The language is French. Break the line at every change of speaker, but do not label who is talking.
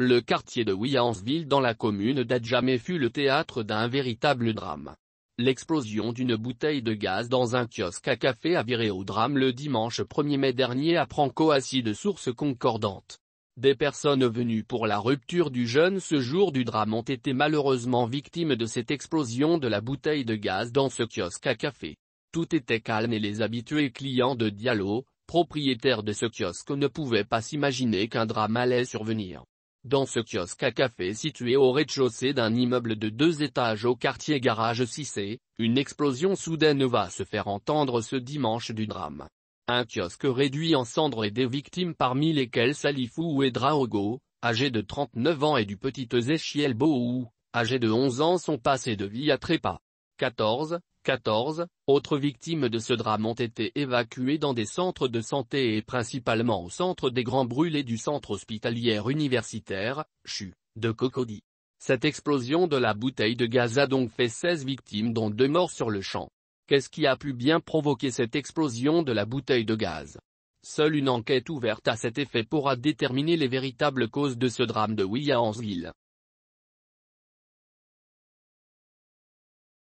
Le quartier de Williamsville dans la commune d'Adjamé fut le théâtre d'un véritable drame. L'explosion d'une bouteille de gaz dans un kiosque à café a viré au drame le dimanche 1er mai dernier à Franco-Assis de sources concordantes. Des personnes venues pour la rupture du jeûne ce jour du drame ont été malheureusement victimes de cette explosion de la bouteille de gaz dans ce kiosque à café. Tout était calme et les habitués clients de Diallo, propriétaires de ce kiosque ne pouvaient pas s'imaginer qu'un drame allait survenir. Dans ce kiosque à café situé au rez-de-chaussée d'un immeuble de deux étages au quartier Garage 6C, une explosion soudaine va se faire entendre ce dimanche du drame. Un kiosque réduit en cendres et des victimes parmi lesquelles Salifou et Draogo, âgés de 39 ans et du petit Ezechiel boou, âgé de 11 ans sont passés de vie à trépas. 14, 14 autres victimes de ce drame ont été évacuées dans des centres de santé et principalement au centre des Grands Brûlés du centre hospitalier universitaire, CHU, de Cocody. Cette explosion de la bouteille de gaz a donc fait 16 victimes dont deux morts sur le champ. Qu'est-ce qui a pu bien provoquer cette explosion de la bouteille de gaz Seule une enquête ouverte à cet effet pourra déterminer les véritables causes de ce drame de Williamsville.